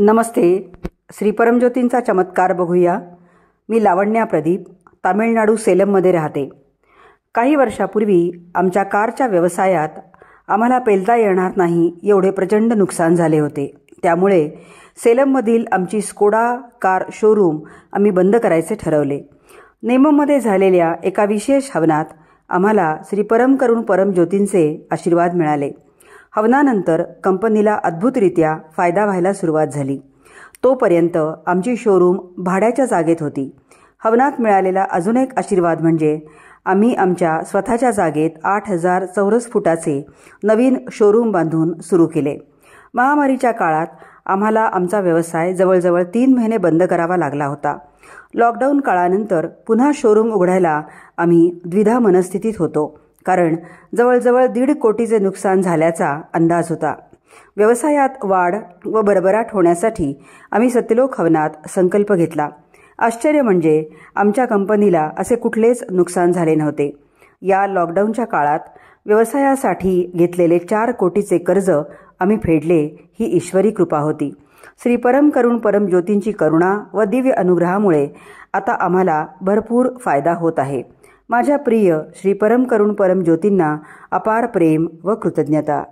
नमस्ते श्री परमज्योतींचा चमत्कार बघूया मी लावण्या प्रदीप तामिळनाडू सेलममध्ये राहते काही वर्षापूर्वी आमच्या कारच्या व्यवसायात आम्हाला पेलता येणार नाही एवढे प्रचंड नुकसान झाले होते त्यामुळे सेलममधील आमची स्कोडा कार शोरूम आम्ही बंद करायचे ठरवले नेममध्ये झालेल्या एका विशेष हवनात आम्हाला श्री परम परमज्योतींचे आशीर्वाद मिळाले हवनानंतर कंपनीला अद्भुतरित्या फायदा व्हायला सुरुवात झाली तोपर्यंत आमची शोरूम भाड्याच्या जागेत होती हवनात मिळालेला अजून एक आशीर्वाद म्हणजे आम्ही आमच्या स्वतःच्या जागेत आठ हजार चौरस फुटाचे नवीन शोरूम बांधून सुरू केले महामारीच्या काळात आम्हाला आमचा व्यवसाय जवळजवळ तीन महिने बंद करावा लागला होता लॉकडाऊन काळानंतर पुन्हा शोरूम उघडायला आम्ही द्विधा मनस्थितीत होतो कारण जवळजवळ दीड कोटीचे नुकसान झाल्याचा अंदाज होता व्यवसायात वाढ व भरभराट होण्यासाठी आम्ही सत्यलोक हवनात संकल्प घेतला आश्चर्य म्हणजे आमच्या कंपनीला असे कुठलेच नुकसान झाले नव्हते या लॉकडाऊनच्या काळात व्यवसायासाठी घेतलेले चार कोटीचे कर्ज आम्ही फेडले ही ईश्वरी कृपा होती श्री परम करुण परम ज्योतींची करुणा व दिव्य अनुग्रहामुळे आता आम्हाला भरपूर फायदा होत आहे माझ्या प्रिय श्री परम करुण परम ज्योतींना अपार प्रेम व कृतज्ञता